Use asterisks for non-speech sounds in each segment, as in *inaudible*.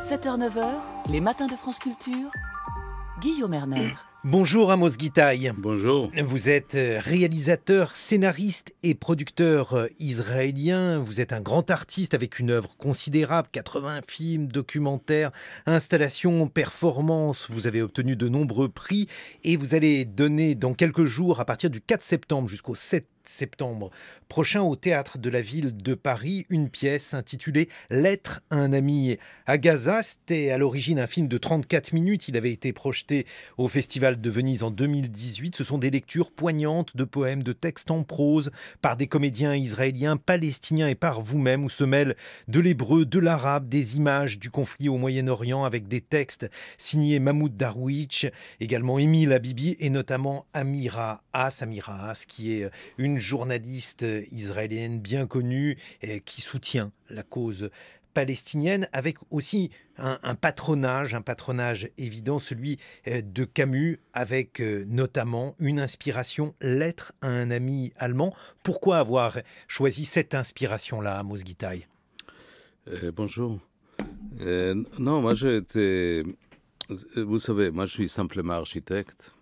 7h-9h, les matins de France Culture, Guillaume Erner. *clears throat* Bonjour Amos Gitaï. Bonjour. Vous êtes euh, réalisateur, scénariste et producteur euh, israélien. Vous êtes un grand artiste avec une œuvre considérable, 80 films, documentaires, installations, performances. Vous avez obtenu de nombreux prix et vous allez donner dans quelques jours, à partir du 4 septembre jusqu'au 7 septembre prochain au théâtre de la ville de Paris une pièce intitulée Lettre un ami. À Gaza, c'était à l'origine un film de 34 minutes. Il avait été projeté au Festival de Venise en 2018. Ce sont des lectures poignantes de poèmes, de textes en prose par des comédiens israéliens, palestiniens et par vous-même où se mêlent de l'hébreu, de l'arabe, des images du conflit au Moyen-Orient avec des textes signés Mahmoud Darwich, également Émile Habibi et notamment Amira As. Amira As qui est une une journaliste euh, israélienne bien connue euh, qui soutient la cause palestinienne, avec aussi un, patronage, un patronage évident, celui euh, de Camus, avec notamment une inspiration, Lettre à un ami allemand. Pourquoi avoir choisi cette inspiration-là, Amos Gitaï Bonjour. non, moi j'ai été... Vous savez, moi je suis simplement architecte.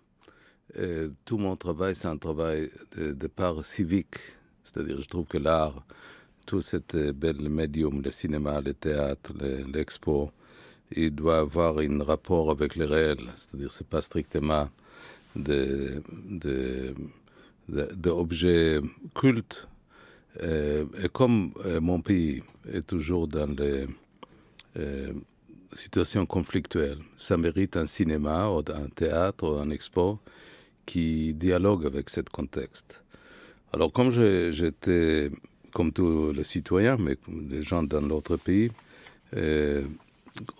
Euh, tout mon travail, c'est un travail de, part civique. C'est-à-dire, je trouve que l'art, tout cet euh, bel médium, le cinéma, le théâtre, l'expo, il doit avoir un rapport avec le réel. C'est-à-dire, n'est pas strictement d'objets de, objets cultes. Euh, et comme mon pays est toujours dans les situations conflictuelles, ça mérite un cinéma, ou un théâtre, ou un expo qui dialogue avec ce contexte. Alors comme j'étais, comme tous les citoyens, mais des gens dans l'autre pays, euh,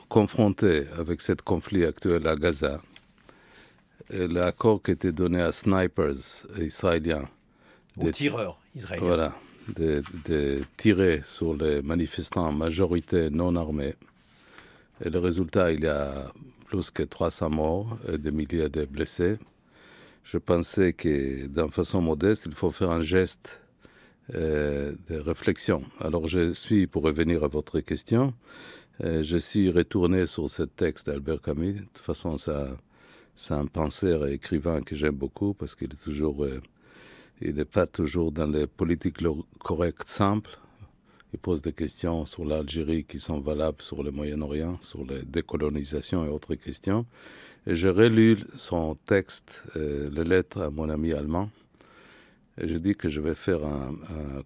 confronté avec ce conflit actuel à Gaza, l'accord qui était donné à snipers israéliens, des Aux tireurs israéliens, voilà, de, de, tirer sur les manifestants en majorité non armés. Et le résultat, il y a plus que 300 morts et des milliers de blessés je pensais que d'une façon modeste, il faut faire un geste euh, de réflexion. Alors je suis, pour revenir à votre question, euh, je suis retourné sur ce texte d'Albert Camus. De toute façon, c'est un penseur et écrivain que j'aime beaucoup parce qu'il est toujours... Euh, il n'est pas toujours dans les politiques correctes simples. Il pose des questions sur l'Algérie qui sont valables sur le Moyen-Orient, sur la décolonisation et autres questions. Et je relu son texte, la euh, les lettres à mon ami allemand. Et je dis que je vais faire un,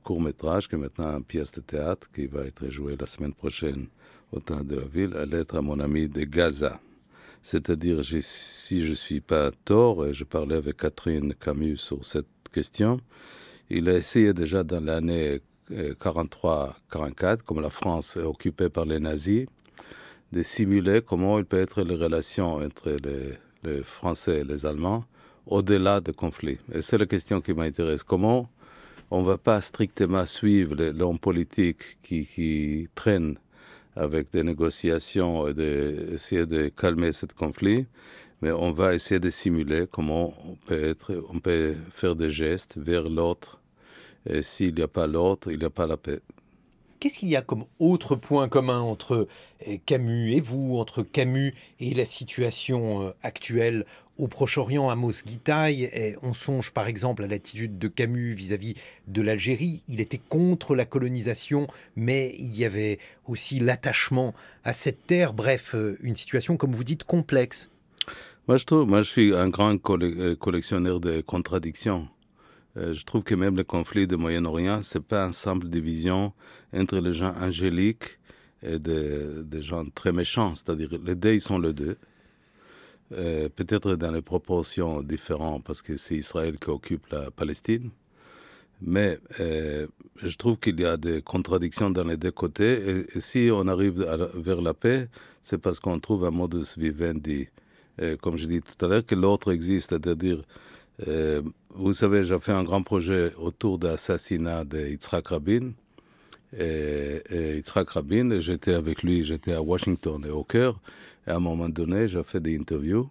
court métrage, qui est maintenant une pièce de théâtre, qui va être jouée la semaine prochaine au Théâtre de la Ville, la lettre à mon ami de Gaza. C'est-à-dire, si je ne suis pas tort, et je parlais avec Catherine Camus sur cette question, il a essayé déjà dans l'année 43-44, euh, comme la France est occupée par les nazis, de simuler comment il peut être les relations entre les, Français et les Allemands au-delà des conflits. Et c'est la question qui m'intéresse. Comment on ne va pas strictement suivre l'homme politique qui, traîne avec des négociations et essayer de calmer ce conflit, mais on va essayer de simuler comment on peut, être, on peut faire des gestes vers l'autre. Et s'il n'y a pas l'autre, il n'y a pas la paix. Qu'est-ce qu'il y a comme autre point commun entre euh, Camus et vous, entre Camus et la situation euh, actuelle au Proche-Orient, à Mosguitaï eh, on songe par exemple à l'attitude de Camus vis-à-vis de l'Algérie. Il était contre la colonisation, mais il y avait aussi l'attachement à cette terre. Bref, euh, une situation, comme vous dites, complexe. Moi, je moi, je suis un grand collectionneur de contradictions. Euh, je trouve que même le conflit du Moyen-Orient, c'est pas un simple division entre les gens angéliques et des, gens très méchants. C'est-à-dire, les deux, ils sont les deux. Euh, peut-être dans les proportions différentes, parce que c'est Israël qui occupe la Palestine. Mais euh, je trouve qu'il y a des contradictions dans les deux côtés. Et, si on arrive vers la paix, c'est parce qu'on trouve un modus vivendi. comme je dis tout à l'heure, que l'autre existe, c'est-à-dire vous savez, j'ai fait un grand projet autour de l'assassinat d'Yitzhak Rabin. Et, Rabin, j'étais avec lui, j'étais à Washington et au cœur. Et à un moment donné, j'ai fait des interviews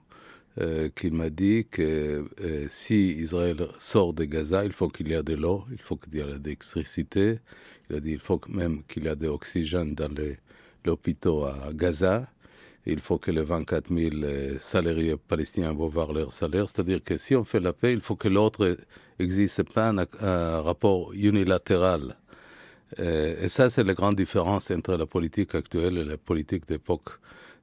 euh, qu'il m'a dit que euh, si Israël sort de Gaza, il faut qu'il y ait de l'eau, il faut qu'il y ait de l'électricité. Il a dit il faut même qu'il y ait de l'oxygène dans les hôpitaux à Gaza il faut que les 24 000 euh, salariés palestiniens voient voir leur salaire. C'est-à-dire que si on fait la paix, il faut que l'autre existe, pas un, rapport unilatéral. Euh, et ça, c'est la grande différence entre la politique actuelle et la politique d'époque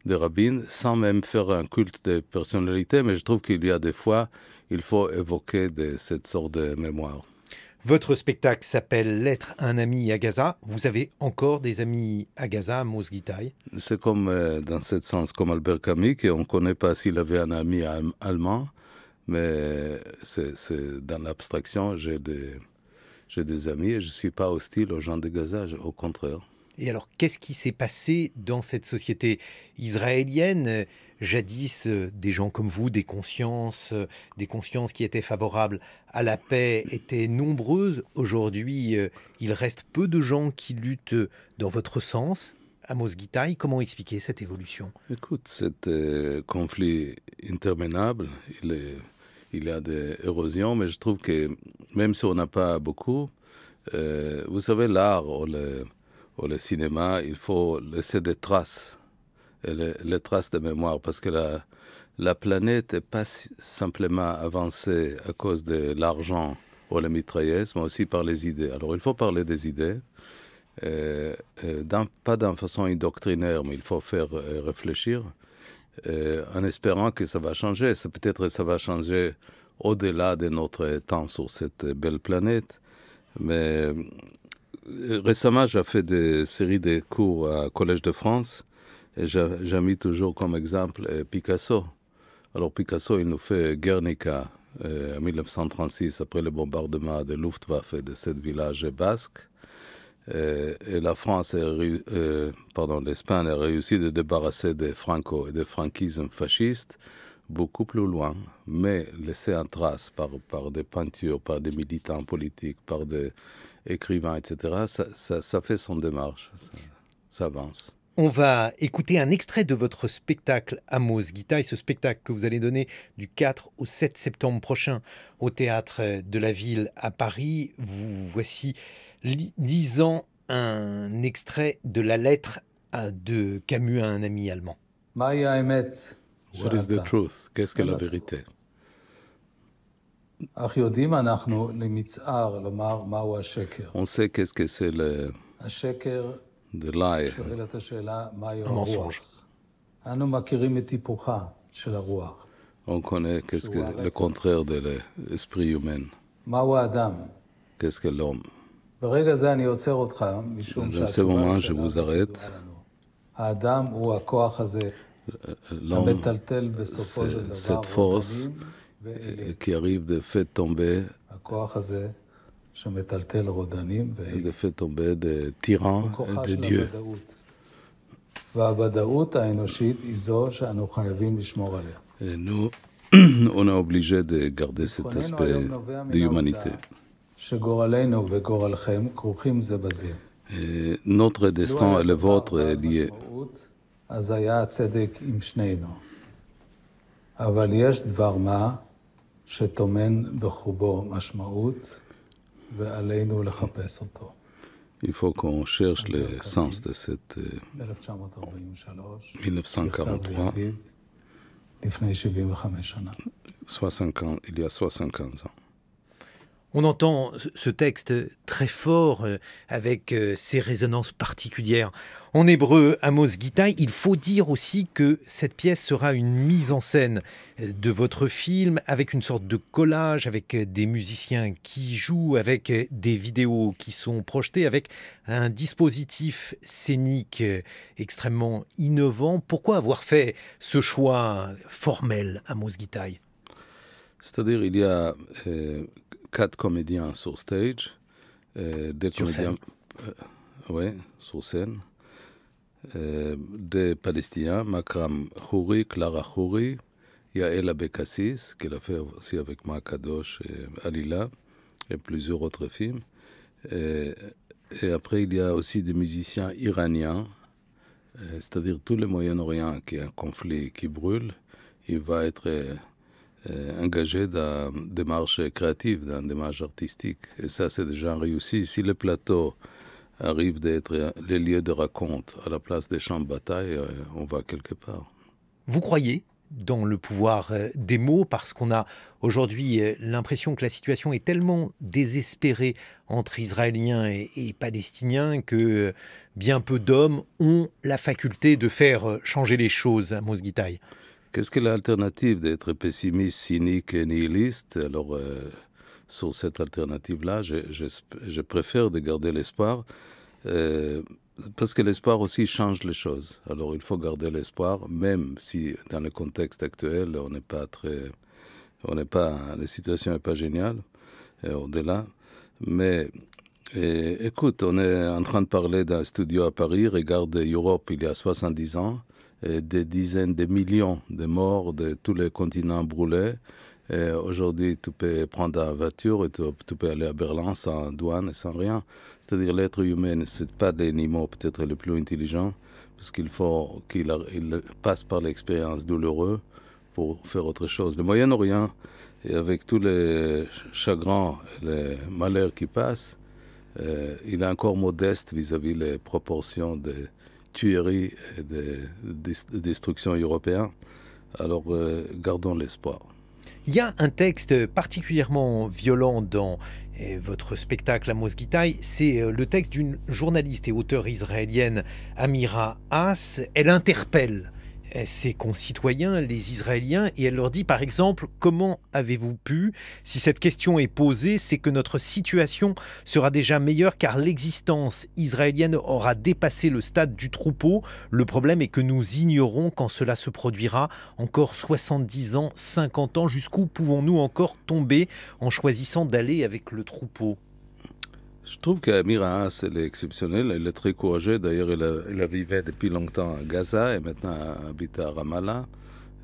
de Rabin, sans même faire un culte de personnalité. Mais je trouve qu'il y a des fois, il faut évoquer cette sorte de mémoire. Votre spectacle s'appelle L'être un ami à Gaza. Vous avez encore des amis à Gaza, à C'est comme, euh, dans ce sens, comme Albert Camus, qu'on ne connaît pas s'il avait un ami allemand, mais c'est dans l'abstraction, j'ai des amis et je ne suis pas hostile aux gens de Gaza, au contraire. Et alors, qu'est-ce qui s'est passé dans cette société israélienne jadis euh, des gens comme vous, des consciences, euh, des consciences qui étaient favorables à la paix étaient nombreuses. Aujourd'hui, euh, il reste peu de gens qui luttent dans votre sens. Amos Gitaï, comment expliquer cette évolution Écoute, cet conflit interminable, il, y a des érosions, mais je trouve que même si on n'a pas beaucoup, vous savez, l'art ou le cinéma, il faut laisser des traces les, traces de mémoire, parce que la, la planète n'est pas simplement avancée à cause de l'argent ou la mitrailleuse, mais aussi par les idées. Alors il faut parler des idées, euh, euh, pas d'une façon indoctrinaire, mais il faut faire euh, réfléchir, en espérant que ça va changer. Peut-être que ça va changer au-delà de notre temps sur cette belle planète, mais récemment, j'ai fait des séries de cours à Collège de France j'ai mis toujours comme exemple euh, Picasso. Alors Picasso, il nous fait Guernica euh, en 1936, après le bombardement de Luftwaffe de sept village basque. Euh, et, la France, pardon, l'Espagne a réussi de débarrasser des franco et des franquismes fascistes beaucoup plus loin, mais laissé en trace par, des peintures, par des militants politiques, par des écrivains, etc., ça, fait son démarche, ça avance. On va écouter un extrait de votre spectacle Amos Guita et ce spectacle que vous allez donner du 4 au 7 septembre prochain au théâtre de la ville à Paris. Vous voici lisant un extrait de la lettre de Camus à un ami allemand. What is the truth? Qu'est-ce que la vérité? On sait qu'est-ce que c'est le דלאי. שואל את השאלה, מהי הרוח? אנו מכירים את היפוכה של הרוח. On connaît quest לקונטרר דלה, le contraire de l'esprit humain. מהו האדם? quest לום. que l'homme? ברגע זה אני עוצר אותך, משום שהתשובה שלנו האדם הוא הכוח הזה, המטלטל בסופו של דבר. Cette force qui arrive de fait tomber. הכוח הזה. שמטלטל רודנים. Le fait tomber des tyrans והוודאות האנושית היא זו שאנו חייבים לשמור עליה. אה, נו, *clears throat* אונה אובליג'ה דה גרדסת garder דה יומניטה. שגורלנו וגורלכם כרוכים זה בזה. אה, נוטרה destin et le vôtre אז היה הצדק עם שנינו. אבל יש דבר מה שטומן בחובו משמעות. Il faut qu'on cherche le sens de cette 1943, euh, il y a 75 ans. On entend ce texte très fort euh, avec euh, ses résonances particulières. En hébreu, Amos Gitaï, il faut dire aussi que cette pièce sera une mise en scène euh, de votre film avec une sorte de collage, avec euh, des musiciens qui jouent, avec euh, des vidéos qui sont projetées, avec un dispositif scénique extrêmement innovant. Pourquoi avoir fait ce choix formel, Amos Gitaï C'est-à-dire, il y a quatre comédiens sur stage, sur scène. Euh, des Palestiniens, Makram Khoury, Clara Khoury, Yael Abekassis, qu'elle a fait aussi avec Makadosh et Alila, et plusieurs autres films. Et, après, il y a aussi des musiciens iraniens, euh, c'est-à-dire tout le Moyen-Orient qui est un conflit qui brûle, il va être euh, engagé dans des marches créatives, dans des marches artistiques. Et ça, c'est déjà réussi. Si le plateau arrive d'être les lieux de raconte. À la place des champs de bataille, euh, on va quelque part. Vous croyez dans le pouvoir euh, des mots parce qu'on a aujourd'hui euh, l'impression que la situation est tellement désespérée entre Israéliens et, Palestiniens que bien peu d'hommes ont la faculté de faire changer les choses à Mosgitaï. Qu'est-ce que l'alternative d'être pessimiste, cynique et nihiliste Alors, sur cette alternative-là. Je, préfère de garder l'espoir. Euh, parce que l'espoir aussi change les choses. Alors il faut garder l'espoir, même si dans le contexte actuel, on n'est pas très. On n'est pas. La situation n'est pas géniale, euh, au-delà. Mais écoute, on est en train de parler d'un studio à Paris. Regarde Europe il y a 70 ans. Et des dizaines, des millions de morts de tous les continents brûlés. Euh, aujourd'hui, tu peux prendre la voiture et tu, peux aller à Berlin sans douane sans rien. C'est-à-dire l'être humain, n'est pas l'animal peut-être le plus intelligent, parce qu'il faut qu'il passe par l'expérience douloureuse pour faire autre chose. Le Moyen-Orient, avec tous les chagrins, les malheurs qui passent, euh, il est encore modeste vis-à-vis des les proportions de tueries et des destructions européennes. Alors, euh, gardons l'espoir. Il y a un texte particulièrement violent dans eh, votre spectacle à Mosquitaï. c'est euh, le texte d'une journaliste et auteure israélienne Amira Haas. Elle interpelle euh, ses concitoyens, les Israéliens, et elle leur dit par exemple comment avez-vous pu Si cette question est posée, c'est que notre situation sera déjà meilleure car l'existence israélienne aura dépassé le stade du troupeau. Le problème est que nous ignorons quand cela se produira. Encore 70 ans, 50 ans, jusqu'où pouvons-nous encore tomber en choisissant d'aller avec le troupeau je trouve qu'Amir Haas, est exceptionnel. Elle est très courageux. D'ailleurs, elle, vivait depuis longtemps à Gaza et maintenant habite à Ramallah.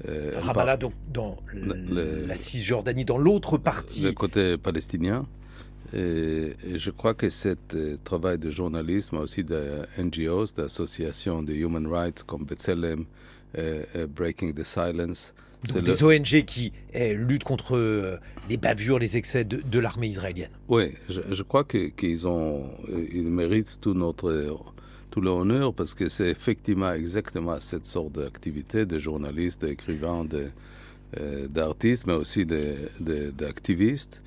Euh, Ramallah, donc, dans la Cisjordanie, dans l'autre partie. Le côté palestinien. Et, je crois que ce euh, travail de journalisme, aussi de NGOs, d'associations de human rights comme B'Tselem, euh, Breaking the Silence, donc des ONG qui eh, luttent contre euh, les bavures, les excès de, l'armée israélienne. Oui, je, crois qu'ils ont, euh, ils méritent tout notre tout l'honneur parce que c'est effectivement exactement cette sorte d'activité de journalistes, d'écrivains, euh, d'artistes, mais aussi d'activistes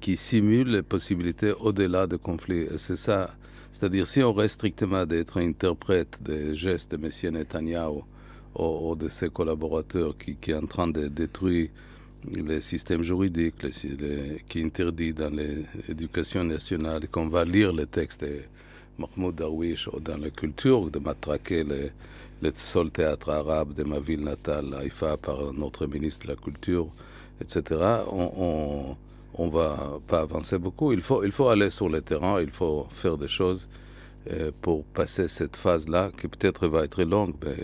qui simulent les possibilités au-delà des conflits. C'est ça. C'est-à-dire, si on reste strictement d'être interprète des gestes de M. Netanyahu ou de ses collaborateurs qui, qui, est en train de détruire les systèmes juridiques, qui interdit dans l'éducation nationale, qu'on va lire les textes de Mahmoud Darwish dans la culture, de matraquer les, le sol théâtre arabe de ma ville natale, Haïfa, par notre ministre de la Culture, etc., on ne va pas avancer beaucoup. Il faut, il faut aller sur le terrain, il faut faire des choses. Euh, pour passer cette phase-là, qui peut-être va être longue, mais euh,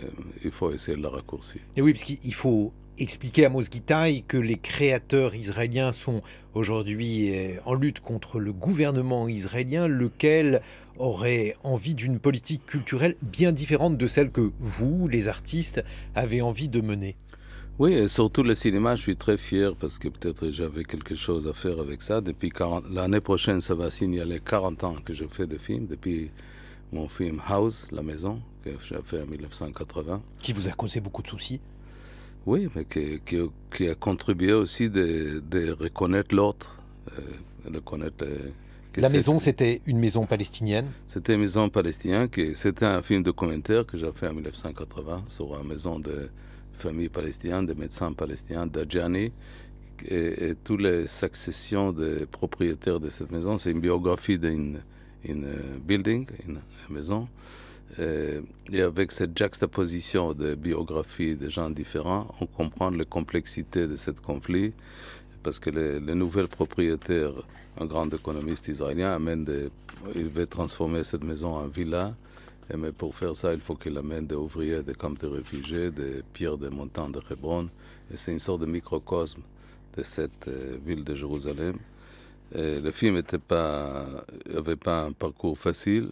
il faut essayer de la raccourcir. Et oui, parce qu'il faut expliquer à Mos que les créateurs israéliens sont aujourd'hui euh, en lutte contre le gouvernement israélien, lequel aurait envie d'une politique culturelle bien différente de celle que vous, les artistes, avez envie de mener. Oui, et surtout le cinéma, je suis très fier parce que peut-être j'avais quelque chose à faire avec ça. Depuis l'année prochaine, ça va signaler 40 ans que je fais des films. Depuis mon film House, La Maison, que j'ai fait en 1980. Qui vous a causé beaucoup de soucis Oui, mais qui, a contribué aussi de, reconnaître l'autre. Euh, de connaître, euh, la maison, c'était une maison palestinienne C'était une maison palestinienne. C'était un film de documentaire que j'ai fait en 1980 sur une maison de famille palestinienne, de médecins palestiniens, d'Adjani. Et, et toutes les successions des propriétaires de cette maison, c'est une biographie d'une une building, in maison. Euh, et avec cette juxtaposition de biographies de gens différents, on comprend la complexité de ce conflit, parce que le, le nouvel propriétaire, un grand économiste israélien, amène il veut transformer cette maison en villa, et mais pour faire ça, il faut qu'il amène des ouvriers des camps de réfugiés, des pierres des montants de Hebron, et c'est une sorte de microcosme de cette euh, ville de Jérusalem. Euh, le film n'avait pas, pas un parcours facile.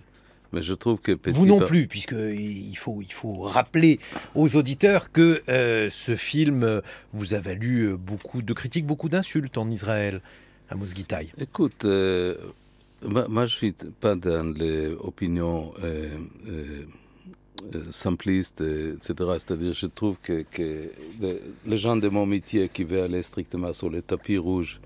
Mais je trouve que Vous non plus, puisqu'il faut, il faut rappeler aux auditeurs que euh, ce film vous a valu euh, beaucoup de critiques, beaucoup d'insultes en Israël, à Mousguitaï. Écoute, moi, je ne suis pas dans les opinions simplistes, etc. C'est-à-dire je trouve que, que les gens de mon métier qui veulent aller strictement sur les tapis rouges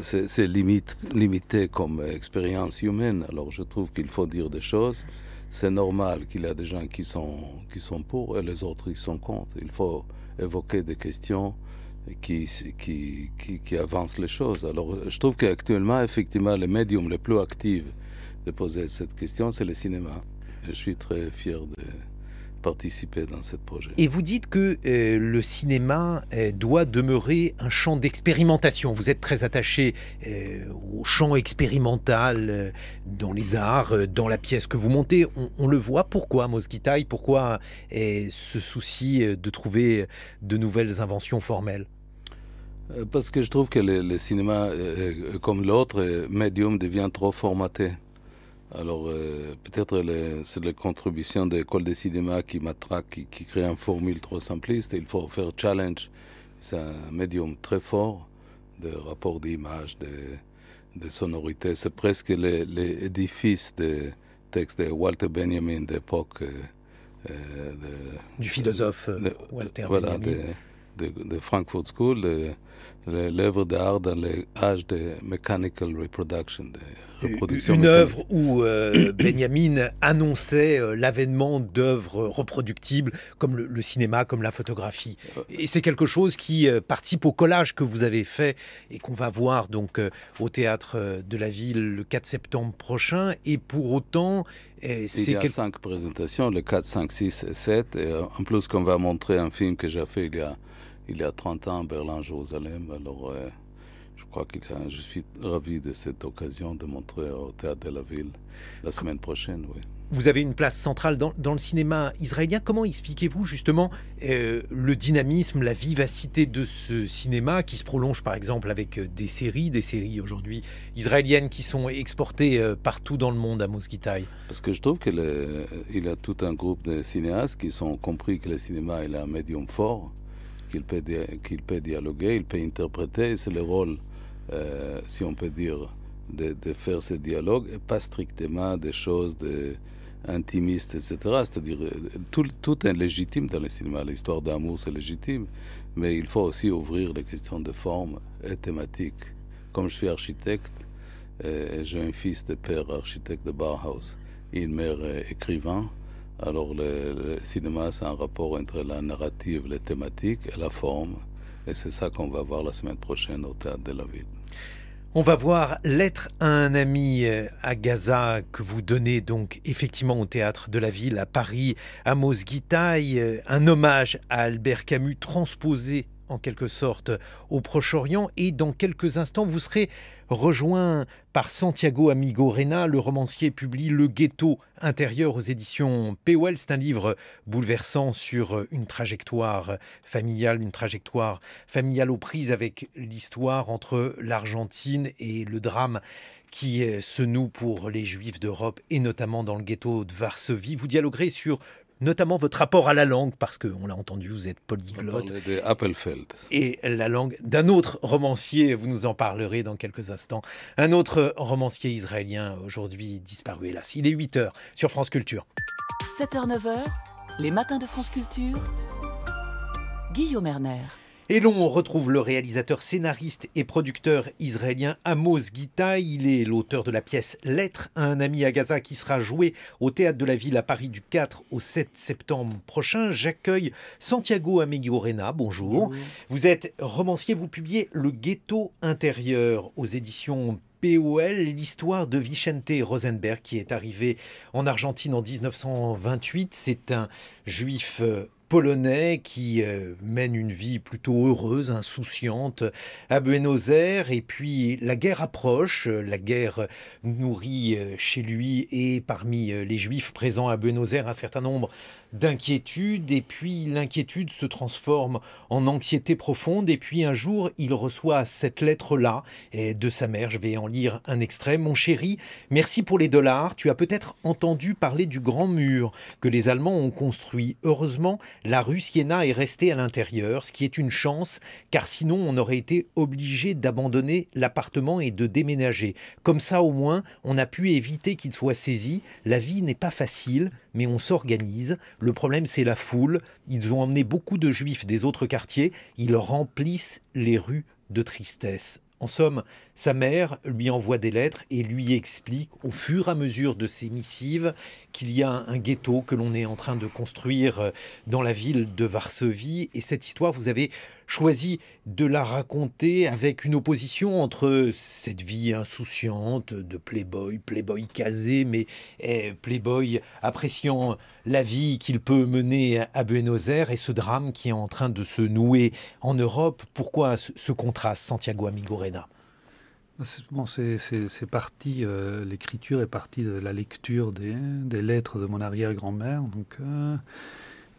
c'est limité comme expérience humaine. Alors je trouve qu'il faut dire des choses. C'est normal qu'il y a des gens qui sont, qui sont pour et les autres qui sont contre. Il faut évoquer des questions qui, qui, qui avancent les choses. Alors je trouve qu'actuellement, effectivement, le médium le plus actif de poser cette question, c'est le cinéma. Je suis très fier de, participer dans ce projet. Et vous dites que euh, le cinéma euh, doit demeurer un champ d'expérimentation. Vous êtes très attaché euh, au champ expérimental dans les arts, dans la pièce que vous montez. On, le voit. Pourquoi Mosquitaille Pourquoi ce souci de trouver de nouvelles inventions formelles Parce que je trouve que le cinéma, comme l'autre médium, devient trop formaté. Alors euh, peut-être c'est la contribution de l'école de cinéma qui m'attraque, qui, crée une formule trop simpliste. Il faut faire challenge. C'est un médium très fort de rapport d'image, de, de, sonorité. C'est presque l'édifice des textes de Walter Benjamin d'époque. Euh, euh, du philosophe Walter Benjamin. De, de, Frankfurt School l'œuvre d'art dans l'âge de mechanical reproduction. De Une œuvre où euh, *clears throat* Benjamin annonçait euh, l'avènement d'œuvres reproductibles comme le, cinéma, comme la photographie. Euh. Et c'est quelque chose qui participe au collage que vous avez fait et qu'on va voir donc au théâtre de la ville le 4 septembre prochain. Et pour autant, il y a cinq présentations, le 4, 5, 6 et 7. Et en plus qu'on va montrer un film que j'ai fait il y a il y a 30 ans Berlin-Jérusalem. Alors, euh, je crois que je suis ravi de cette occasion de montrer au Théâtre de la Ville la semaine prochaine, Vous avez une place centrale dans, le cinéma israélien. Comment expliquez-vous justement euh, le dynamisme, la vivacité de ce cinéma qui se prolonge par exemple avec euh, des séries, des séries aujourd'hui israéliennes qui sont exportées partout dans le monde à Mosquitaï. Parce que je trouve qu'il y a tout un groupe de cinéastes qui ont compris que le cinéma est un médium fort qu'il peut, dialoguer, il peut interpréter. C'est le rôle, euh, si on peut dire, de, faire ce dialogue et pas strictement des choses de, intimistes, etc. C'est-à-dire, euh, tout, tout, est légitime dans le cinéma. L'histoire d'amour, c'est légitime, mais il faut aussi ouvrir les questions de forme et thématique. Comme je suis architecte, euh, j'ai un fils de père architecte de Bauhaus et une mère écrivain. Alors le, cinéma, c'est un rapport entre la narrative, les thématiques et la forme. Et c'est ça qu'on va voir la semaine prochaine au Théâtre de la Ville. On va voir L'être à un ami euh, à Gaza que vous donnez donc effectivement au théâtre de la ville à Paris, à Mosguitaille, euh, un hommage à Albert Camus transposé en quelque sorte au Proche-Orient et dans quelques instants vous serez rejoint par Santiago Amigo Rena. Le romancier publie Le ghetto intérieur aux éditions Pewell. C'est un livre bouleversant sur une trajectoire familiale, une trajectoire familiale aux prises avec l'histoire entre l'Argentine et le drame qui euh, se noue pour les juifs d'Europe et notamment dans le ghetto de Varsovie. Vous dialoguerez sur notamment votre rapport à la langue, parce qu'on l'a entendu, vous êtes polyglotte. Appelfeld. Et la langue d'un autre romancier, vous nous en parlerez dans quelques instants. Un autre romancier israélien aujourd'hui disparu, hélas. Il est 8h sur France Culture. 7h, 9h, les matins de France Culture. Guillaume Erner. Et l'on retrouve le réalisateur, scénariste et producteur israélien Amos Gita. Il est l'auteur de la pièce Lettre à un ami à Gaza qui sera jouée au théâtre de la ville à Paris du 4 au 7 septembre prochain. J'accueille Santiago Amigorena. Bonjour. Bonjour. Vous êtes romancier, vous publiez Le ghetto intérieur aux éditions POL, l'histoire de Vicente Rosenberg qui est arrivé en Argentine en 1928. C'est un juif euh, polonais qui euh, mène une vie plutôt heureuse, insouciante à Buenos Aires. Et puis la guerre approche, la guerre nourrit euh, chez lui et parmi euh, les juifs présents à Buenos Aires un certain nombre d'inquiétude, et puis l'inquiétude se transforme en anxiété profonde, et puis un jour il reçoit cette lettre-là, et de sa mère, je vais en lire un extrait, Mon chéri, merci pour les dollars, tu as peut-être entendu parler du grand mur que les Allemands ont construit. Heureusement, la rue Siena est restée à l'intérieur, ce qui est une chance, car sinon on aurait été obligé d'abandonner l'appartement et de déménager. Comme ça au moins, on a pu éviter qu'il soit saisi, la vie n'est pas facile, mais on s'organise. Le problème, c'est la foule. Ils ont emmené beaucoup de juifs des autres quartiers. Ils remplissent les rues de tristesse. En somme, sa mère lui envoie des lettres et lui explique au fur et à mesure de ses missives qu'il y a un ghetto que l'on est en train de construire euh, dans la ville de Varsovie. Et cette histoire, vous avez choisi de la raconter avec une opposition entre cette vie insouciante de playboy, playboy casé, mais eh, playboy appréciant la vie qu'il peut mener à Buenos Aires et ce drame qui est en train de se nouer en Europe. Pourquoi ce contraste, Santiago Amigorena ah, c'est parti, euh, l'écriture est partie de la lecture des, lettres de mon arrière-grand-mère, euh,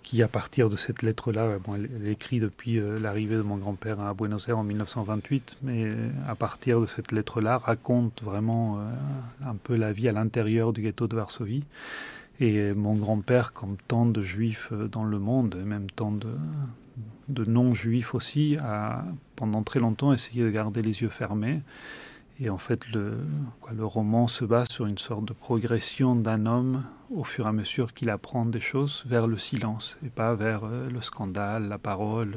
qui, à partir de cette lettre-là, euh, bon, elle, écrit depuis l'arrivée de mon grand-père à Buenos Aires en 1928, mais à partir de cette lettre-là, raconte vraiment un peu la vie à l'intérieur du ghetto de Varsovie. Et mon grand-père, comme tant de juifs dans le monde, et même tant de non-juifs aussi, a pendant très longtemps essayé de garder les yeux fermés. Et en fait, le, roman se base sur une sorte de progression d'un homme au fur et à mesure qu'il apprend des choses vers le silence et pas vers euh, le scandale, la parole.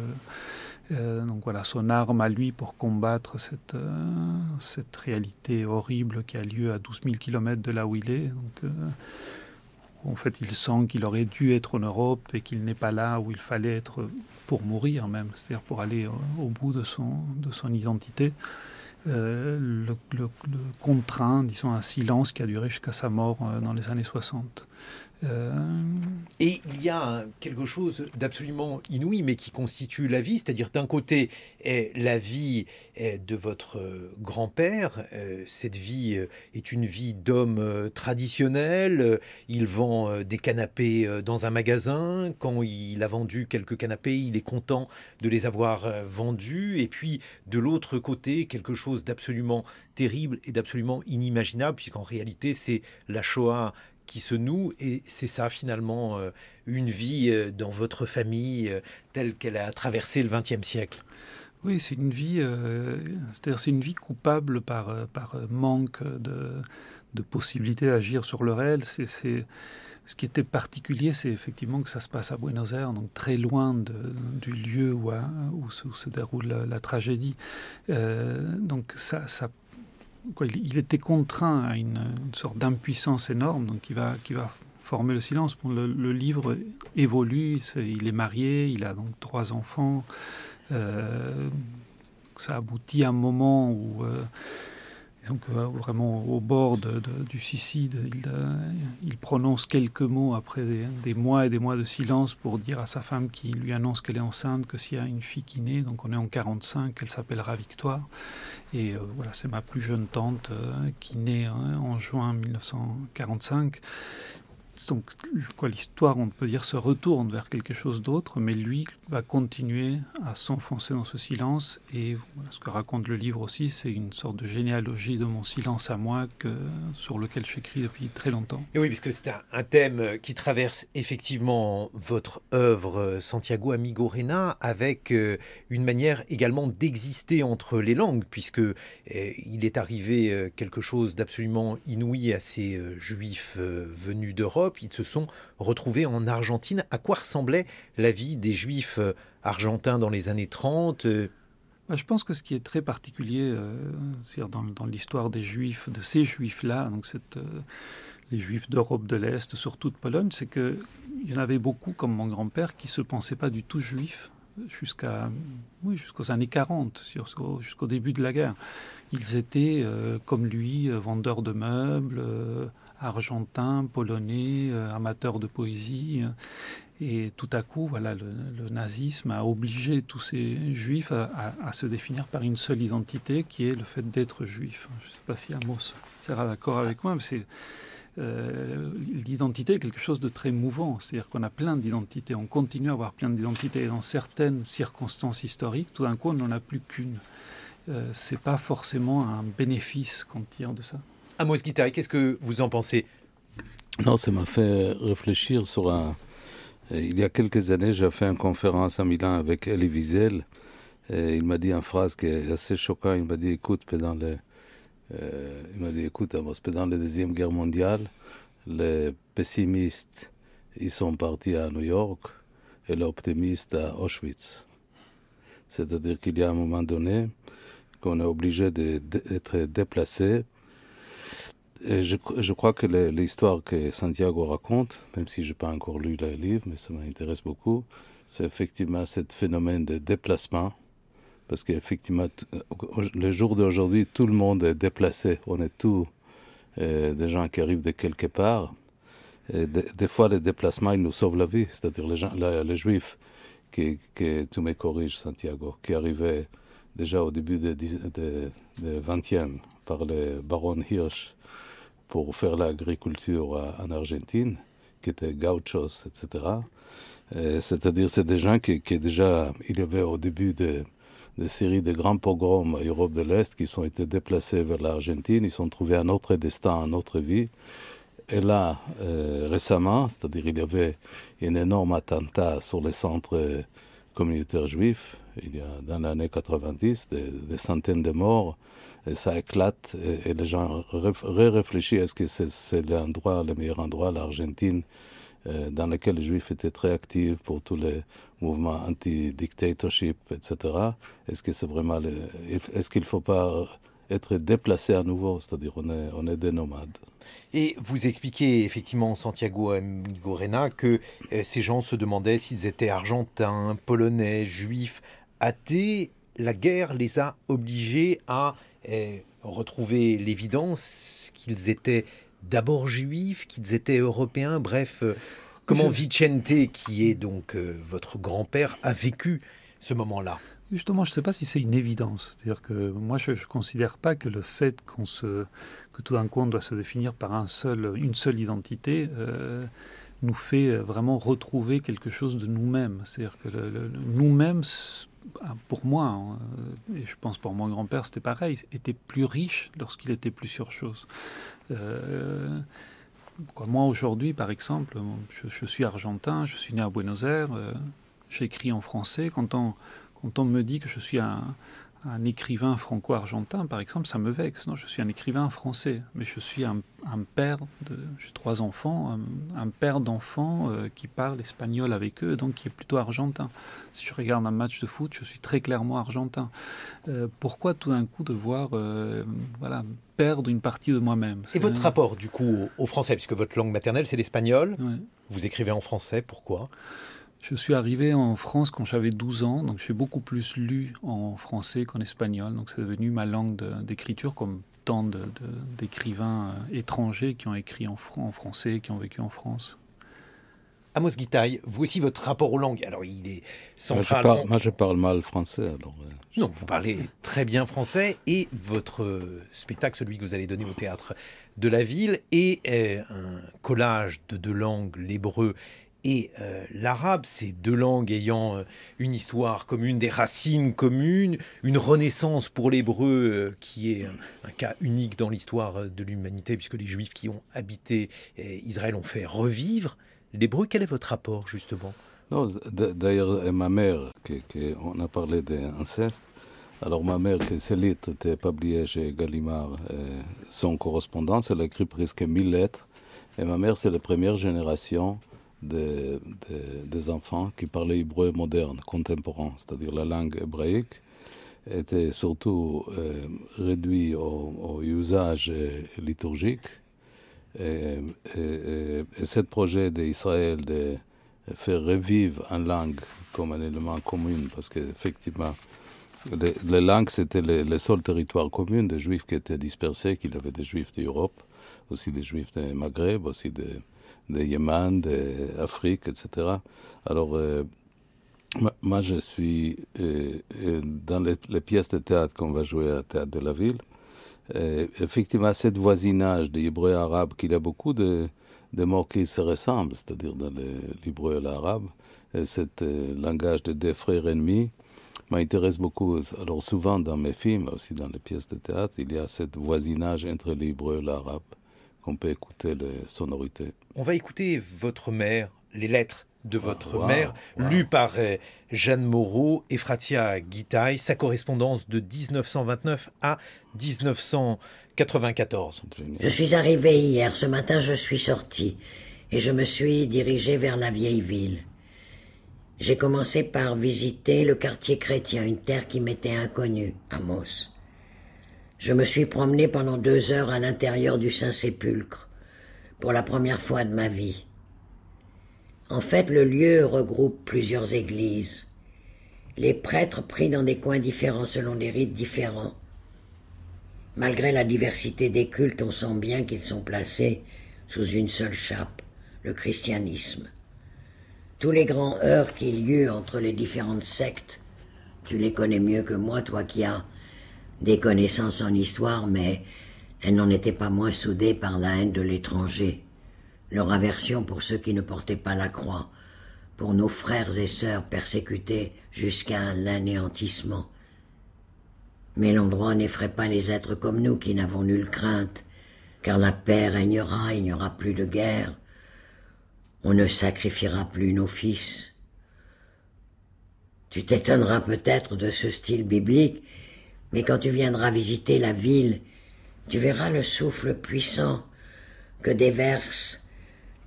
Euh, donc voilà, son arme à lui pour combattre cette, euh, réalité horrible qui a lieu à 12 000 km de là où il est. Donc, en fait, il sent qu'il aurait dû être en Europe et qu'il n'est pas là où il fallait être pour mourir même, c'est-à-dire pour aller au, bout de son identité. Euh, le, contraint, disons, un silence qui a duré jusqu'à sa mort euh, dans les années 60. Euh, et il y a quelque chose d'absolument inouï, mais qui constitue la vie, c'est-à-dire d'un côté est la vie de votre euh, grand-père, euh, cette vie est une vie d'homme traditionnel, il vend des canapés dans un magasin, quand il a vendu quelques canapés, il est content de les avoir vendus, et puis de l'autre côté, quelque chose d'absolument terrible et d'absolument inimaginable, puisqu'en réalité c'est la Shoah qui se noue, Et c'est ça finalement euh, une vie euh, dans votre famille euh, telle qu'elle a traversé le XXe siècle. Oui, c'est une vie, c'est-à-dire c'est une vie coupable par, par manque de, de possibilité d'agir sur le réel. C'est, ce qui était particulier, c'est effectivement que ça se passe à Buenos Aires, donc très loin de, du lieu où, où, se, déroule la, tragédie. donc ça, ça il, était contraint à une, sorte d'impuissance énorme, donc qui va, qui va former le silence. pour le, livre évolue, il est marié, il a donc trois enfants. Euh, ça aboutit à un moment où euh, donc euh, vraiment au bord du suicide, euh, il, prononce quelques mots après des, mois et des mois de silence pour dire à sa femme qui lui annonce qu'elle est enceinte, que s'il y a une fille qui naît, donc on est en 45, elle s'appellera Victoire. Et euh, voilà, c'est ma plus jeune tante qui naît hein, en juin 1945 donc quoi, l'histoire, on peut dire, se retourne vers quelque chose d'autre, mais lui va continuer à s'enfoncer dans ce silence. Et ce que raconte le livre aussi, c'est une sorte de généalogie de mon silence à moi, que, sur lequel j'écris depuis très longtemps. Et oui, puisque c'est un, thème qui traverse effectivement votre œuvre, euh, Santiago Amigorena, avec euh, une manière également d'exister entre les langues, puisque euh, il est arrivé quelque chose d'absolument inouï à ces juifs venus d'Europe ils se sont retrouvés en Argentine. À quoi ressemblait la vie des juifs euh, argentins dans les années 30 euh? bah, je pense que ce qui est très particulier, euh, dans, l'histoire des Juifs, de ces Juifs-là, donc les Juifs d'Europe de l'Est, surtout de Pologne, c'est qu'il y en avait beaucoup, comme mon grand-père, qui se pensaient pas du tout juifs jusqu'à jusqu'aux années 40, jusqu'au, début de la guerre. Ils étaient, comme lui, vendeurs de meubles argentin, polonais, euh, amateur de poésie. Euh, et tout à coup, voilà, le, nazisme a obligé tous ces juifs à, se définir par une seule identité, qui est le fait d'être juif. Je ne sais pas si Amos sera d'accord avec moi, mais c'est euh, l'identité est quelque chose de très mouvant. C'est-à-dire qu'on a plein d'identités, on continue à avoir plein d'identités, et dans certaines circonstances historiques, tout d'un coup, on n'en a plus qu'une. c'est pas forcément un bénéfice qu'on tire de ça. Amos Guitari, qu'est-ce que vous en pensez Non, ça m'a fait réfléchir sur un. Euh, il y a quelques années, j'ai fait une conférence à Milan avec Elie Wiesel. Et il m'a dit une phrase qui est assez choquante. Il m'a dit écoute, pendant le, euh, il m'a dit écoute, Amos, pendant la deuxième guerre mondiale, les pessimistes ils sont partis à New York et les optimistes à Auschwitz. C'est-à-dire qu'il y a un moment donné qu'on est obligé d'être déplacé je, crois que l'histoire que Santiago raconte, même si je n'ai pas encore lu le livre, mais ça m'intéresse beaucoup, c'est effectivement ce phénomène de déplacement. Parce qu'effectivement, euh, le jour d'aujourd'hui, tout le monde est déplacé. On est tous euh, des gens qui arrivent de quelque part. Et des fois, les déplacements, ils nous sauvent la vie. C'est-à-dire les, gens, les juifs, qui, qui, tu me Santiago, qui arrivaient déjà au début du de, 20e par le baron Hirsch pour faire l'agriculture euh, en Argentine, qui étaient gauchos, etc. C'est-à-dire, c'est des gens qui, déjà, il y avait au début des, séries de grands pogroms en Europe de l'Est qui sont été déplacés vers l'Argentine, ils ont trouvé un autre destin, une autre vie. Et là, euh, récemment, c'est-à-dire, il y avait un énorme attentat sur les centres communautaires juifs, il y a dans l'année 90, des centaines de morts et ça éclate et, les gens réfléchissent est-ce que c'est, l'endroit, le meilleur endroit, l'Argentine, euh, dans lequel les Juifs étaient très actifs pour tous les mouvements anti-dictatorship, etc. Est-ce que c'est vraiment, est-ce qu'il ne faut pas être déplacé à nouveau, c'est-à-dire on est, on est des nomades. Et vous expliquez effectivement Santiago Amigorena que euh, ces gens se demandaient s'ils étaient argentins, polonais, juifs, athées la guerre les a obligés à eh, retrouver l'évidence qu'ils étaient d'abord juifs, qu'ils étaient européens, bref, euh, comment Vicente, qui est donc euh, votre grand-père, a vécu ce moment-là Justement, je ne sais pas si c'est une évidence. C'est-à-dire que moi, je ne considère pas que le fait qu'on se, que tout d'un coup on doit se définir par un seul, une seule identité euh, nous fait euh, vraiment retrouver quelque chose de nous-mêmes. C'est-à-dire que nous-mêmes, ah, pour moi, hein, euh, et je pense pour mon grand-père, c'était pareil, était plus riche lorsqu'il était plus sur chose. Euh, moi, aujourd'hui, par exemple, je, suis argentin, je suis né à Buenos Aires, j'écris en français. Quand on, quand on me dit que je suis un, un écrivain franco-argentin, par exemple, ça me vexe. Non, je suis un écrivain français, mais je suis un, père de, j'ai trois enfants, un, père d'enfants euh, qui parle espagnol avec eux, donc qui est plutôt argentin. Si je regarde un match de foot, je suis très clairement argentin. Euh, pourquoi tout d'un coup devoir, euh, voilà, perdre une partie de moi-même Et votre rapport du coup au, français, puisque votre langue maternelle c'est l'espagnol, vous écrivez en français, pourquoi je suis arrivé en France quand j'avais 12 ans, donc j'ai beaucoup plus lu en français qu'en espagnol, donc c'est devenu ma langue d'écriture comme tant d'écrivains euh, étrangers qui ont écrit en, français, qui ont vécu en France. Amos Guitaille, voici votre rapport aux langues. Alors il est central. Moi je, parle, moi, je parle mal français. Alors, euh, non, vous parlez très bien français et votre euh, spectacle, celui que vous allez donner au théâtre de la ville, est un collage de deux langues, l'hébreu et euh, l'arabe, ces deux langues ayant euh, une histoire commune, des racines communes, une renaissance pour l'hébreu euh, qui est un, cas unique dans l'histoire de l'humanité, puisque les juifs qui ont habité eh, Israël ont fait revivre l'hébreu. Quel est votre rapport justement non, d'ailleurs, ma mère, on a parlé d'inceste, alors ma mère, qui s'élite, était publiée chez Gallimard son correspondance, elle a écrit presque 1000 lettres, et ma mère, c'est la première génération des, enfants qui parlaient hébreu moderne, contemporain, c'est-à-dire la langue hébraïque, était surtout euh, réduit au, usage liturgique. Et, ce projet d'Israël de faire revivre une langue comme un élément commun, parce qu'effectivement, les, langues, c'était les, les, seuls territoires communs des juifs qui étaient dispersés, qu'il y avait des juifs d'Europe, aussi des juifs du Maghreb, aussi des, des Yémen, d'Afrique, etc. Alors, euh, moi, je suis euh, euh, dans les, pièces de théâtre qu'on va jouer à Théâtre de la Ville. effectivement, cette voisinage de l'hébreu arabes, qu'il y a beaucoup de, mots qui se ressemblent, c'est-à-dire dans l'hébreu et l'arabe, cet langage de deux frères ennemis m'intéresse beaucoup. Alors souvent dans mes films, aussi dans les pièces de théâtre, il y a ce voisinage entre l'hébreu et l'arabe qu'on peut écouter les sonorités. On va écouter votre mère, les lettres de ah, votre mère, lues par euh, Jeanne Moreau, et Fratia Guitaille, sa correspondance de 1929 à 1994. Je suis arrivé hier, ce matin je suis sorti et je me suis dirigé vers la vieille ville. J'ai commencé par visiter le quartier chrétien, une terre qui m'était inconnue, à Mos. Je me suis promené pendant deux heures à l'intérieur du Saint-Sépulcre, pour la première fois de ma vie. En fait, le lieu regroupe plusieurs églises, les prêtres pris dans des coins différents selon des rites différents. Malgré la diversité des cultes, on sent bien qu'ils sont placés sous une seule chape, le christianisme. Tous les grands heurts qu'il y eut entre les différentes sectes, tu les connais mieux que moi, toi qui as des connaissances en histoire, mais elles n'en étaient pas moins soudées par la haine de l'étranger, leur aversion pour ceux qui ne portaient pas la croix, pour nos frères et sœurs persécutés jusqu'à l'anéantissement. Mais l'endroit n'effraie pas les êtres comme nous qui n'avons nulle crainte, car la paix règnera, il n'y aura plus de guerre, on ne sacrifiera plus nos fils. Tu t'étonneras peut-être de ce style biblique, mais quand tu viendras visiter la ville, tu verras le souffle puissant que déverse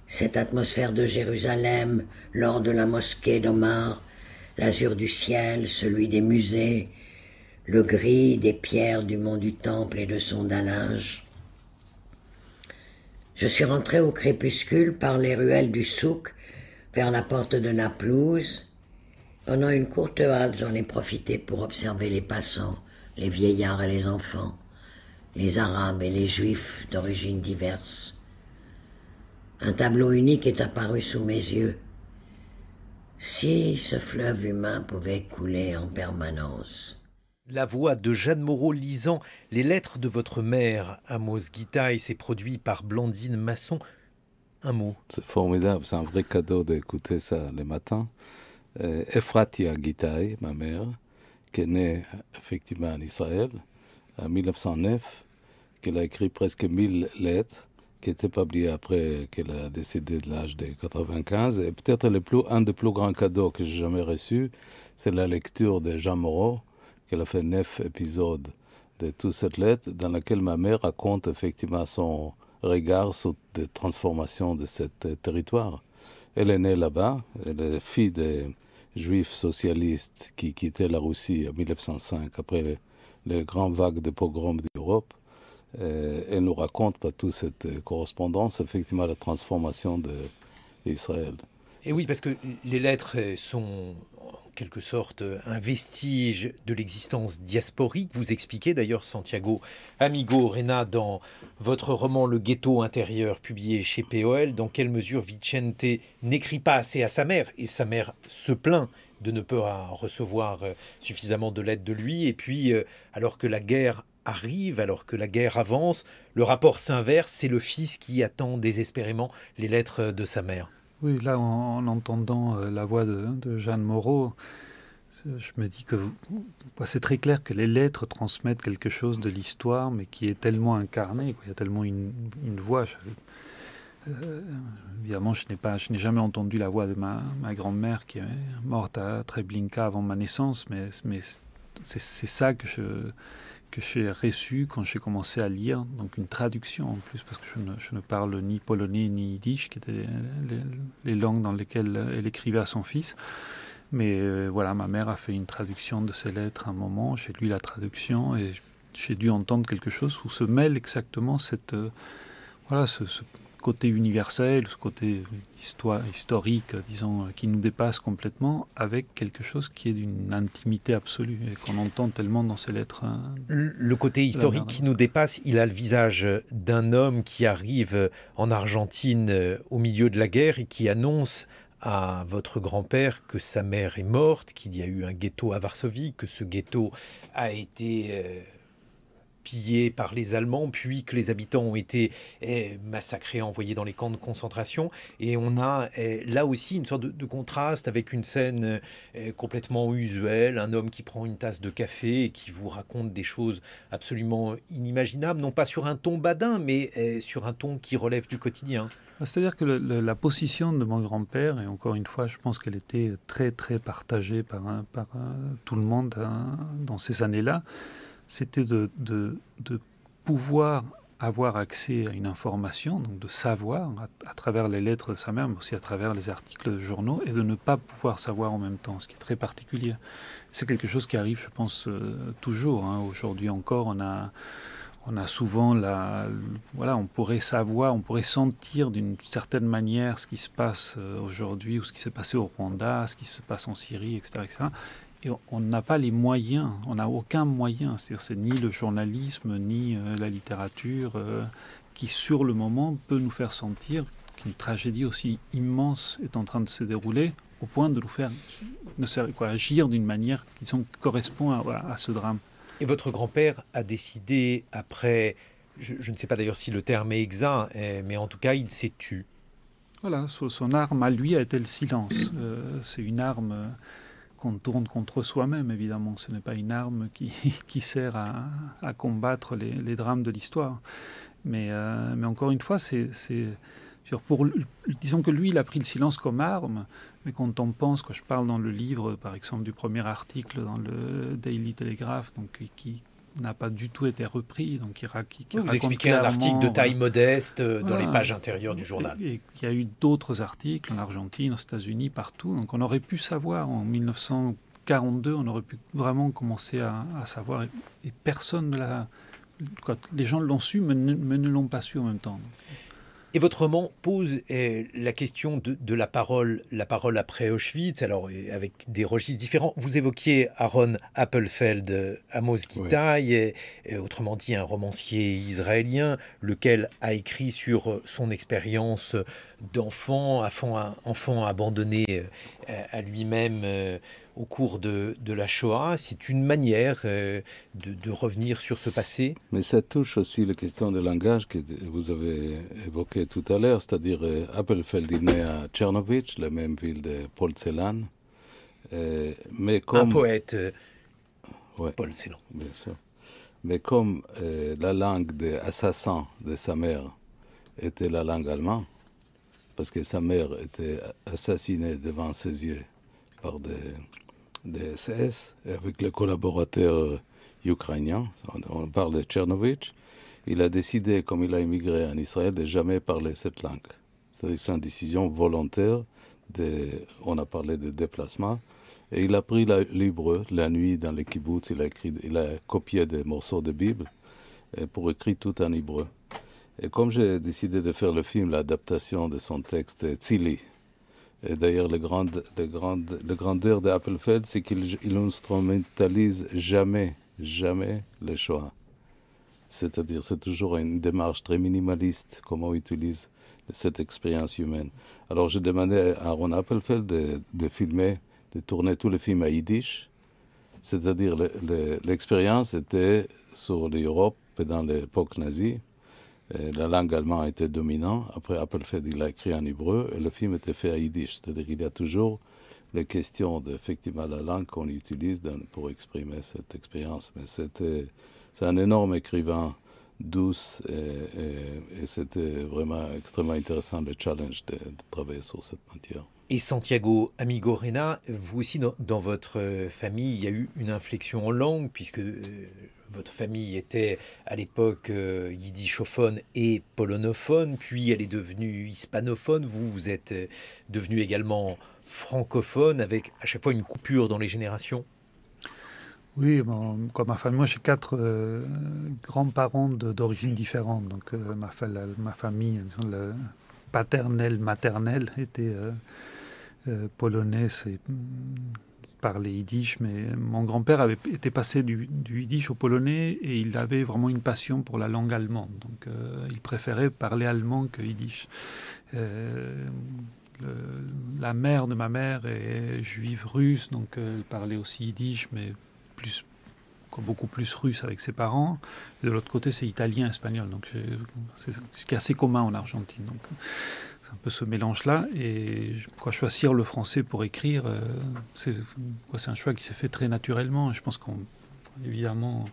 cette atmosphère de Jérusalem lors de la mosquée d'Omar, l'azur du ciel, celui des musées, le gris des pierres du mont du temple et de son dallage. Je suis rentré au crépuscule par les ruelles du souk vers la porte de Naplouse. Pendant une courte halte, j'en ai profité pour observer les passants, les vieillards et les enfants, les arabes et les juifs d'origines diverses. Un tableau unique est apparu sous mes yeux. Si ce fleuve humain pouvait couler en permanence, la voix de Jeanne Moreau lisant Les lettres de votre mère, Amos Gitaï, s'est produit par Blandine Masson. Un mot. C'est formidable, c'est un vrai cadeau d'écouter ça le matin. Ephratia Efratia ma mère, qui est née effectivement en Israël en 1909, qu'elle a écrit presque 1000 lettres, qui étaient publiées après qu'elle a décédé de l'âge de 95. Et peut-être un des plus grands cadeaux que j'ai jamais reçus, c'est la lecture de Jeanne Moreau qu'elle a fait neuf épisodes de toute cette lettre, dans laquelle ma mère raconte effectivement son regard sur les transformations de ce territoire. Elle est née là-bas, elle est fille des juifs socialistes qui quittaient la Russie en 1905 après les, grandes vagues de pogroms d'Europe. Euh, elle nous raconte par toute cette correspondance effectivement la transformation d'Israël. Et oui, parce que les lettres sont quelque sorte euh, un vestige de l'existence diasporique. Vous expliquez d'ailleurs Santiago Amigo Rena dans votre roman Le ghetto intérieur publié chez POL dans quelle mesure Vicente n'écrit pas assez à sa mère et sa mère se plaint de ne pas recevoir euh, suffisamment de l'aide de lui et puis euh, alors que la guerre arrive, alors que la guerre avance, le rapport s'inverse, c'est le fils qui attend désespérément les lettres de sa mère. Oui, là, en, entendant euh, la voix de, Jeanne Moreau, euh, je me dis que bah, c'est très clair que les lettres transmettent quelque chose de l'histoire, mais qui est tellement incarné, il y a tellement une, voix. Euh, évidemment, je n'ai pas, je n'ai jamais entendu la voix de ma, grand-mère qui est morte à Treblinka avant ma naissance, mais, mais c'est ça que je que j'ai reçu quand j'ai commencé à lire, donc une traduction en plus, parce que je ne, je ne parle ni polonais ni yiddish, qui étaient les, langues dans lesquelles elle écrivait à son fils. Mais euh, voilà, ma mère a fait une traduction de ces lettres à un moment, j'ai lu la traduction et j'ai dû entendre quelque chose où se mêle exactement cette, euh, voilà, ce, ce, côté universel, ce côté histoire, historique, disons, qui nous dépasse complètement, avec quelque chose qui est d'une intimité absolue et qu'on entend tellement dans ces lettres. Hein. le côté historique qui nous dépasse, il a le visage d'un homme qui arrive en Argentine euh, au milieu de la guerre et qui annonce à votre grand-père que sa mère est morte, qu'il y a eu un ghetto à Varsovie, que ce ghetto a été euh, par les Allemands, puis que les habitants ont été eh, massacrés, envoyés dans les camps de concentration. Et on a eh, là aussi une sorte de, contraste avec une scène eh, complètement usuelle, un homme qui prend une tasse de café et qui vous raconte des choses absolument inimaginables, non pas sur un ton badin, mais sur un ton qui relève du quotidien. Ah, c'est-à-dire que la position de mon grand-père, et encore une fois, je pense qu'elle était très très partagée par, par, euh, tout le monde hein, dans ces années-là, c'était de, de, pouvoir avoir accès à une information, donc de savoir à, travers les lettres de sa mère, mais aussi à travers les articles de journaux, et de ne pas pouvoir savoir en même temps, ce qui est très particulier. C'est quelque chose qui arrive, je pense, euh, toujours. Hein. Aujourd'hui encore, on a, on a souvent la, voilà, on pourrait savoir, on pourrait sentir d'une certaine manière ce qui se passe euh, aujourd'hui ou ce qui s'est passé au Rwanda, ce qui se passe en Syrie, etc., etc et on n'a pas les moyens, on n'a aucun moyen, c'est-à-dire ni le journalisme, ni euh, la littérature euh, qui sur le moment peut nous faire sentir qu'une tragédie aussi immense est en train de se dérouler au point de nous faire ne quoi, agir d'une manière qui correspond à, ce drame. Et votre grand-père a décidé après, je, ne sais pas d'ailleurs si le terme est exact, eh, mais en tout cas il s'est tu. Voilà, son arme à lui a été le silence. Euh, c'est une arme qu'on tourne contre soi-même, évidemment. Ce n'est pas une arme qui, *laughs* sert à, combattre les, drames de l'histoire. Mais, euh, encore une fois, c'est, pour, disons que lui, il a pris le silence comme arme, mais quand on pense que je parle dans le livre, par exemple, du premier article dans le Daily Telegraph, donc, qui, n'a pas du tout été repris. Donc il, qui, vous expliquez un article de taille euh, modeste euh, dans les pages intérieures du journal. Et, il y a eu d'autres articles en Argentine, aux États-Unis, partout. Donc on aurait pu savoir en 1942, on aurait pu vraiment commencer à, savoir. Et, personne ne l'a. Les gens l'ont su, mais ne, ne l'ont pas su en même temps. Et votre roman pose eh, la question de, la parole, la parole après Auschwitz, alors avec des registres différents. Vous évoquiez Aaron Appelfeld, Amos euh, Gitai, autrement dit un romancier israélien, lequel a écrit sur son expérience d'enfants, enfant abandonné euh, à lui-même euh, au cours de, la Shoah. C'est une manière euh, de, revenir sur ce passé. Mais ça touche aussi la question du langage que vous avez évoqué tout à l'heure, c'est-à-dire Appelfeld est né à Tchernovitch, la même ville de Paul Celan. mais comme... Un poète, Paul Celan. Mais comme la langue des assassins de sa mère était la langue allemande, parce que sa mère était assassinée devant ses yeux par des, des SS, avec les collaborateurs euh, ukrainiens, on parle de Tchernovitch, il a décidé, comme il a immigré en Israël, de jamais parler cette langue. cest une décision volontaire, on a parlé de déplacement, et il a pris l'hébreu la nuit dans les kibbutz, il a, il a copié des morceaux de Bible et euh, pour écrire tout en hébreu. Et comme j'ai décidé de faire le film, l'adaptation de son texte Tzili, et d'ailleurs, le grand, le, grand, air d'Appelfeld, c'est qu'il instrumentalise jamais, jamais les choix. C'est-à-dire, c'est toujours une démarche très minimaliste, comment on utilise cette expérience humaine. Alors, j'ai demandé à Ron Appelfeld de, de, filmer, de tourner tout le film à Yiddish. C'est-à-dire, l'expérience était sur l'Europe dans l'époque nazie la langue allemande était dominante. Après Appelfeld, il a écrit en hébreu et le film était fait à yiddish. C'est-à-dire qu'il y a toujours la question effectivement, la langue qu'on utilise pour exprimer cette expérience. Mais c'était, c'est un énorme écrivain douce et, c'était vraiment extrêmement intéressant le challenge de, travailler sur cette matière. Et Santiago Amigorena, vous aussi dans, votre euh, famille, il y a eu une inflexion en langue, puisque euh, votre famille était à l'époque euh, yiddishophone et polonophone, puis elle est devenue hispanophone, vous, vous êtes euh, devenu également francophone, avec à chaque fois une coupure dans les générations oui, bon, ma moi j'ai quatre euh, grands-parents d'origines différentes. Donc ma, famille paternelle, maternelle était polonaise et mm, parler yiddish, mais mon grand-père avait été passé du, du, yiddish au polonais et il avait vraiment une passion pour la langue allemande. Donc euh, il préférait parler allemand que yiddish. Euh, la mère de ma mère est juive russe, donc euh, elle parlait aussi yiddish, mais plus beaucoup plus russe avec ses parents. de l'autre côté, c'est italien, espagnol. Donc c'est ce qui est assez commun en Argentine. Donc un peu ce mélange-là. Et pourquoi choisir le français pour écrire, quoi euh, c'est un choix qui s'est fait très naturellement. Je pense qu'on, évidemment,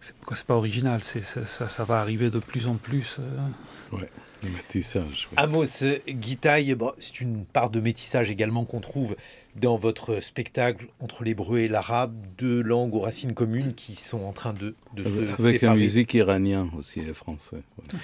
c'est pas original. Ça, ça, ça, va arriver de plus en plus. Euh. Ouais. Le métissage. Amos Guitaille, bah, c'est une part de métissage également qu'on trouve dans votre spectacle entre l'hébreu et l'arabe, deux langues aux racines communes qui sont en train de, se Avec Avec la musique iranienne aussi et français. Voilà.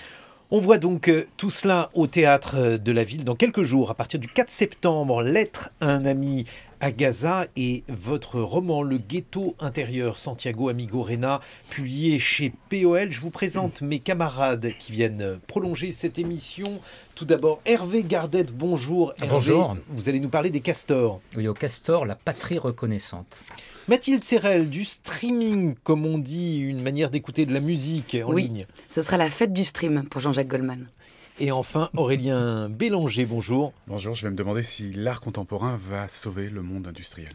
On voit donc euh, tout cela au théâtre euh, de la ville dans quelques jours, à partir du 4 septembre, Lettre à un ami à Gaza et votre roman Le ghetto intérieur Santiago Amigo Amigorena, publié chez POL. Je vous présente mes camarades qui viennent euh, prolonger cette émission. Tout d'abord, Hervé Gardette, bonjour. Hervé, bonjour. Vous allez nous parler des castors. Oui, au castor, la patrie reconnaissante. Mathilde Serrel, du streaming, comme on dit, une manière d'écouter de la musique en oui, Ce sera la fête du stream pour Jean-Jacques Goldman. Et enfin, Aurélien Bélanger, bonjour. Bonjour, je vais me demander si l'art contemporain va sauver le monde industriel.